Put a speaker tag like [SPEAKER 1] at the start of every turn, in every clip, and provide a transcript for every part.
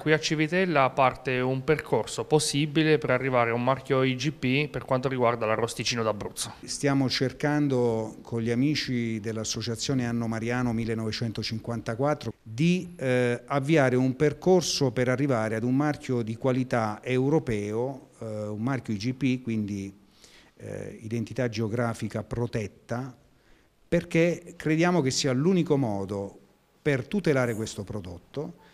[SPEAKER 1] Qui a Civitella parte un percorso possibile per arrivare a un marchio IGP per quanto riguarda l'arrosticino d'Abruzzo.
[SPEAKER 2] Stiamo cercando con gli amici dell'associazione Anno Mariano 1954 di eh, avviare un percorso per arrivare ad un marchio di qualità europeo, eh, un marchio IGP, quindi eh, identità geografica protetta, perché crediamo che sia l'unico modo per tutelare questo prodotto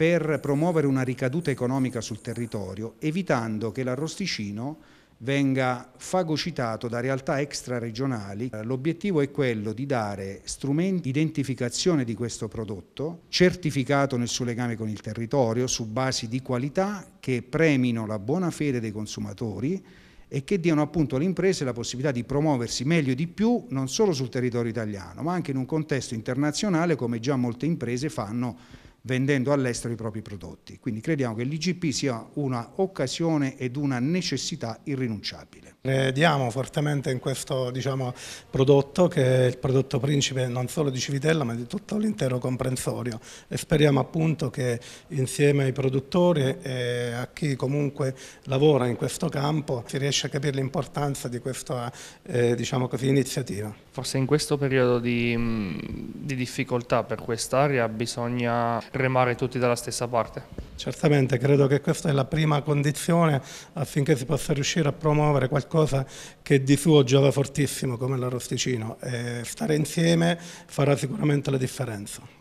[SPEAKER 2] per promuovere una ricaduta economica sul territorio, evitando che l'arrosticino venga fagocitato da realtà extraregionali. Eh, l'obiettivo è quello di dare strumenti di identificazione di questo prodotto, certificato nel suo legame con il territorio, su basi di qualità che premino la buona fede dei consumatori e che diano appunto alle imprese la possibilità di promuoversi meglio di più non solo sul territorio italiano, ma anche in un contesto internazionale come già molte imprese fanno vendendo all'estero i propri prodotti. Quindi crediamo che l'IGP sia un'occasione ed una necessità irrinunciabile.
[SPEAKER 3] Crediamo eh, fortemente in questo diciamo, prodotto che è il prodotto principe non solo di Civitella ma di tutto l'intero comprensorio e speriamo appunto che insieme ai produttori e a chi comunque lavora in questo campo si riesca a capire l'importanza di questa eh, diciamo così, iniziativa.
[SPEAKER 1] Forse in questo periodo di, di difficoltà per quest'area bisogna remare tutti dalla stessa parte. Certamente,
[SPEAKER 3] credo che questa è la prima condizione affinché si possa riuscire a promuovere qualcosa che di suo giova fortissimo come l'arrosticino e stare insieme farà sicuramente la differenza.